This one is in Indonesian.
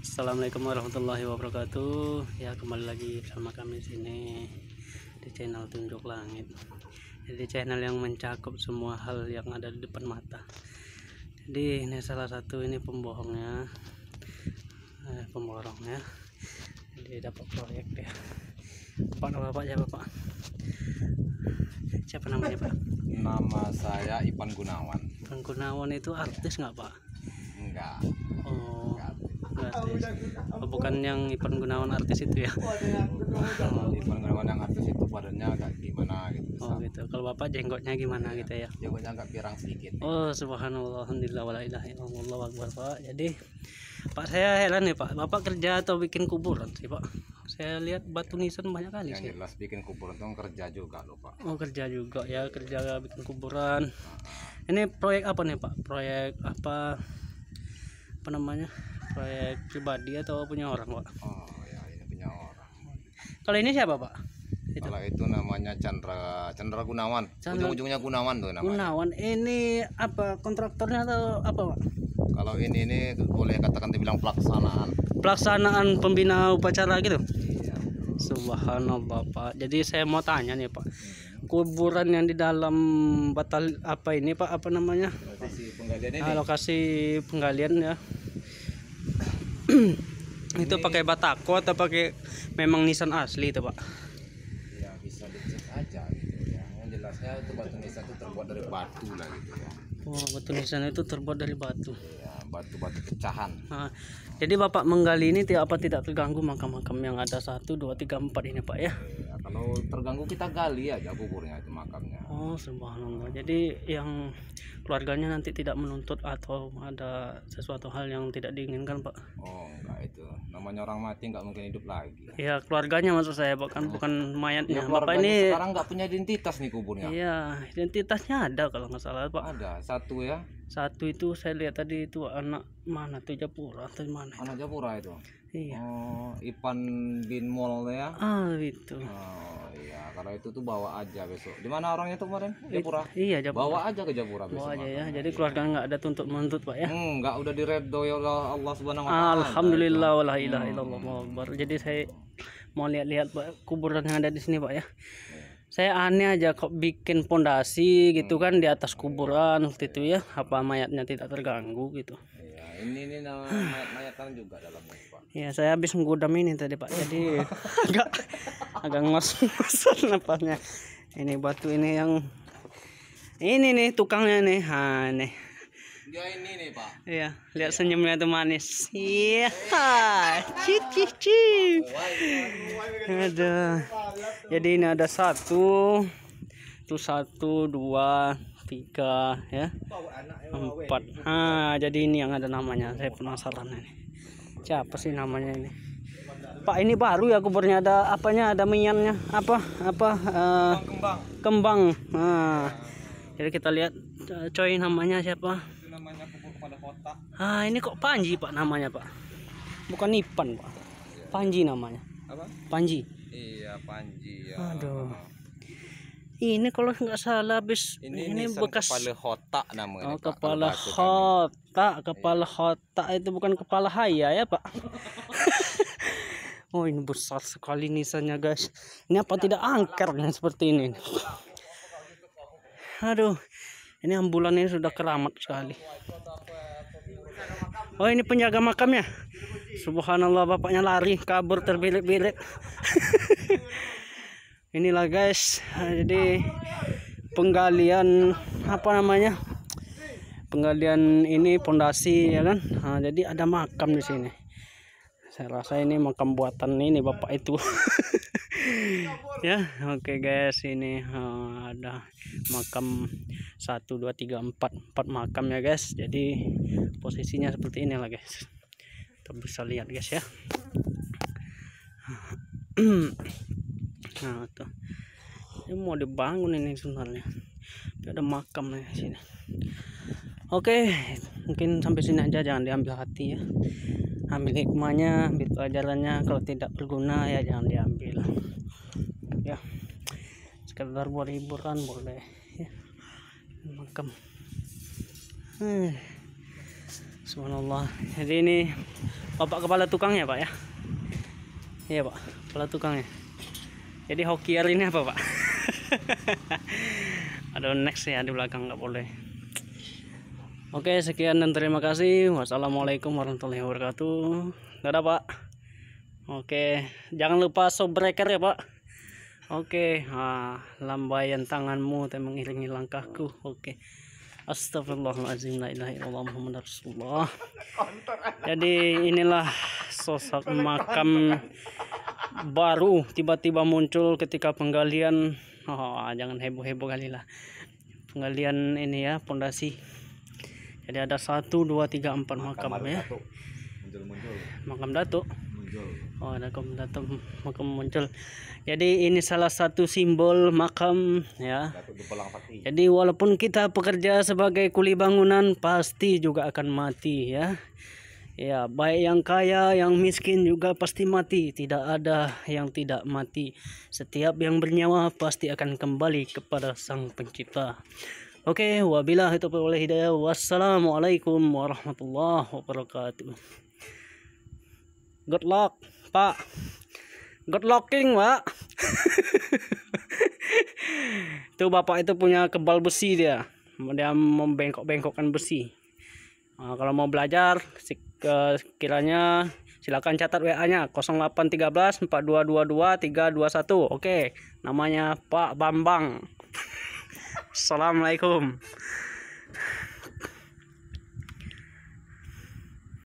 Assalamualaikum warahmatullahi wabarakatuh. Ya kembali lagi bersama kami sini di channel Tunjuk Langit. Jadi channel yang mencakup semua hal yang ada di depan mata. Jadi ini salah satu ini pembohongnya, eh, pemborongnya. Jadi dapat proyek dia. Pak nama bapak siapa pak? Siapa namanya pak? Nama saya Ipan Gunawan. Ipan Gunawan itu artis nggak pak? Enggak. Oh oh, bukan yang Ipan Gunawan artis itu ya oh. Ipan Gunawan yang artis itu badannya agak gimana gitu oh gitu kalau bapak jenggotnya gimana ya, gitu ya jenggotnya agak pirang sedikit ya. oh subhanallah alhamdulillah ya ilaha illallah akbar pak jadi pak saya heran ya pak bapak kerja atau bikin kuburan sih pak saya lihat batu nisan banyak kali yang sih. jelas bikin kuburan tuh kan kerja juga loh pak oh kerja juga ya kerja bikin kuburan ini proyek apa nih pak proyek apa apa namanya proyek pribadi atau punya orang pak oh ya ini iya, punya orang kalau ini siapa pak itu. kalau itu namanya Chandra Chandra Gunawan Chandra... ujung-ujungnya Gunawan tuh namanya Gunawan ini apa kontraktornya atau apa pak kalau ini ini boleh katakan dibilang pelaksanaan pelaksanaan pembina upacara gitu iya. Subhanallah Pak. Jadi saya mau tanya nih Pak, kuburan yang di dalam batal apa ini Pak? Apa namanya? Lokasi penggalian ini. Ah, lokasi penggalian ya. Hmm. itu pakai batako atau pakai memang Nissan asli itu pak ya bisa dicek aja gitu ya yang jelasnya itu batu Nissan itu terbuat dari batu lah gitu ya oh batu Nissan itu terbuat dari batu ya batu-batu pecahan nah, jadi bapak menggali ini tidak apa tidak terganggu makam-makam yang ada satu dua tiga empat ini pak ya? ya kalau terganggu kita gali aja kuburnya itu makamnya oh subhanallah jadi yang keluarganya nanti tidak menuntut atau ada sesuatu hal yang tidak diinginkan pak oh enggak itu namanya orang mati nggak mungkin hidup lagi Iya, keluarganya maksud saya bukan nah. Iya. bukan mayatnya ya, bapak ini sekarang nggak punya identitas nih kuburnya iya identitasnya ada kalau nggak salah pak ada satu ya satu itu saya lihat tadi itu anak mana tuh Japura atau mana anak Japura itu iya oh, Ipan bin Mol ya ah itu oh iya karena itu tuh bawa aja besok di mana orangnya tuh kemarin Japura It, iya Japura bawa aja ke Japura besok bawa aja ya jadi keluarga nggak ada tuntut menuntut pak ya hmm, nggak hmm, udah diredo ya Allah Allah subhanahu wa taala alhamdulillah wala ilaha hmm. jadi saya mau lihat-lihat pak kuburan yang ada di sini pak ya iya saya aneh aja kok bikin pondasi gitu kan di atas kuburan waktu itu ya apa mayatnya tidak terganggu gitu ya, ini ini mayat-mayatan juga dalam pak ya saya habis menggudam ini tadi pak jadi agak agak ngos-ngosan napasnya ini batu ini yang ini nih tukangnya nih ha dia ini nih, Pak. Iya, lihat iya. senyumnya tuh manis. Iya. Cih cih cih. Ada. Jadi ini ada satu, tuh satu, dua, tiga, ya, empat. Ah, jadi ini yang ada namanya. Saya penasaran ini. Siapa sih namanya ini? Pak ini baru ya kuburnya ada apanya ada minyannya apa apa uh, kembang kembang, kembang. Nah. jadi kita lihat eh, coy namanya siapa namanya ah ini kok Panji pak namanya pak bukan Ipan pak iya. Panji namanya apa Panji iya Panji ya aduh ini kalau nggak salah habis ini, ini bekas kepala hotak namanya oh, kepala kan hotak iya. kepala iya. hotak itu bukan kepala haya ya pak oh ini besar sekali nisannya guys ini apa tidak angkernya seperti ini aduh ini ambulan ini sudah keramat sekali oh ini penjaga makamnya subhanallah bapaknya lari kabur terbilik-bilik inilah guys jadi penggalian apa namanya penggalian ini pondasi ya kan nah, jadi ada makam di sini saya rasa ini makam buatan ini bapak itu ya oke okay guys ini uh, ada makam 1 2 3 4 4 makam ya guys jadi posisinya seperti inilah guys kita bisa lihat guys ya nah tuh ini mau dibangun ini sebenarnya ada makam nih ya sini oke okay, mungkin sampai sini aja jangan diambil hati ya ambil hikmahnya ambil pelajarannya kalau tidak berguna ya jangan diambil sekedar buat hiburan boleh ya makam hmm. Eh. subhanallah jadi ini bapak kepala tukang ya pak ya iya pak kepala tukang ya jadi hoki hari ini apa pak ada next ya di belakang nggak boleh oke sekian dan terima kasih wassalamualaikum warahmatullahi wabarakatuh dadah pak oke jangan lupa sobreker ya pak Oke, okay, ah, lambaian tanganmu dan mengiringi langkahku. Oke. Okay. Astagfirullahalazim la ilaha illallah Muhammad Rasulullah. Jadi inilah sosok makam baru tiba-tiba muncul ketika penggalian oh, jangan heboh-heboh kali lah. Penggalian ini ya pondasi. Jadi ada satu, dua, tiga, empat makam, makam ya. Muncul-muncul. Makam Datuk oh ada komentator makam muncul jadi ini salah satu simbol makam ya jadi walaupun kita pekerja sebagai kuli bangunan pasti juga akan mati ya ya baik yang kaya yang miskin juga pasti mati tidak ada yang tidak mati setiap yang bernyawa pasti akan kembali kepada sang pencipta Oke, okay, wabillahi taufiq wal hidayah. Wassalamualaikum warahmatullahi wabarakatuh good luck pak good locking pak itu bapak itu punya kebal besi dia dia membengkok-bengkokkan besi nah, kalau mau belajar eh, kiranya silakan catat WA nya 0813 4222 321 oke namanya Pak Bambang Assalamualaikum